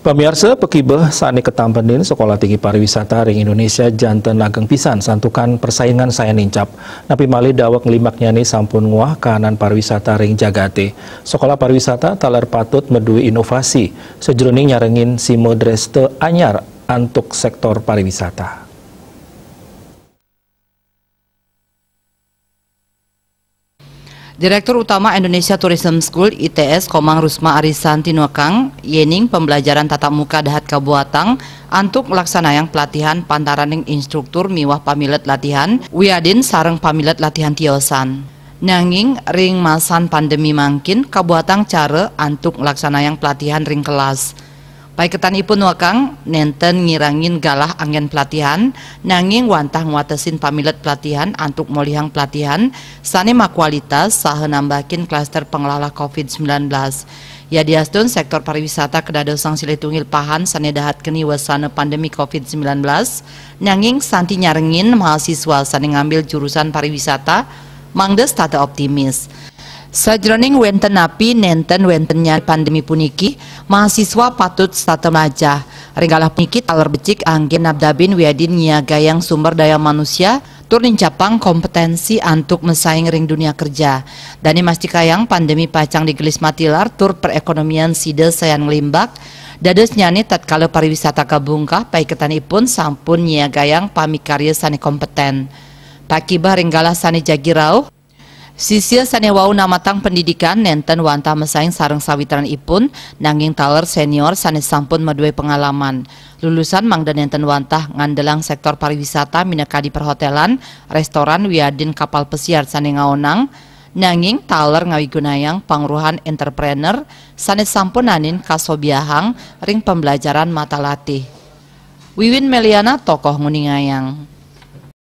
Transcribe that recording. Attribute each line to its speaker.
Speaker 1: Pemirsa pekibah Sani Ketampenin Sekolah Tinggi Pariwisata Ring Indonesia Jantan lageng Pisan santukan persaingan saya nincap. Napi mali dawak ngelimak nyani sampun nguah kanan pariwisata Ring Jagate. Sekolah pariwisata taler patut medui inovasi. Sejroning nyarengin Simo Dreste Anyar antuk sektor pariwisata.
Speaker 2: Direktur Utama Indonesia Tourism School ITS Komang Rusma Arisanti Nokang, Yening pembelajaran tatap muka Dahat Kabuatang, antuk melaksanakan pelatihan pantaraning instruktur miwah pamilet latihan, Wiyadin sarang pamilet latihan Tiosan. Nanging ring masan pandemi mangkin kabuatang cara antuk melaksanakan pelatihan ring kelas ipun wakang nenten ngirangin galah angin pelatihan, nanging wantah nguatesin pamilet pelatihan antuk molihang pelatihan, sane kualitas sahe nambakin klaster pengelola COVID-19. Ya diastun sektor pariwisata kedado sang silitungil pahan dahat keni wasana pandemi COVID-19, nanging santi nyarengin mahasiswa sane ngambil jurusan pariwisata, mangdes tata optimis. Sajroning wenten napi nenten wentennya pandemi puniki mahasiswa patut statem aja. Ringgalah puniki talar becik angge nabdabin wiadin yang sumber daya manusia turnin capang kompetensi antuk mesaing ring dunia kerja. Dani masti kayang pandemi pacang di gelis matilar tur perekonomian sida sayang limbak dadas nyani tatkala pariwisata kabungka, kabungkah pun sampun yang pamikarya sani kompeten. Pakibah ringgalah sani jagirau Sisil sanewau namatang pendidikan nenten wanta mesaing sarang sawitran ipun nanging taler senior sanes sampun medue pengalaman. Lulusan mangda nenten wanta ngandelang sektor pariwisata mineka di perhotelan, restoran wiadin kapal pesiar sane ngaonang, nanging taler gunayang pangruhan entrepreneur sanes sampun nanin kasobiahang ring pembelajaran mata latih. Wiwin Meliana tokoh nguningayang.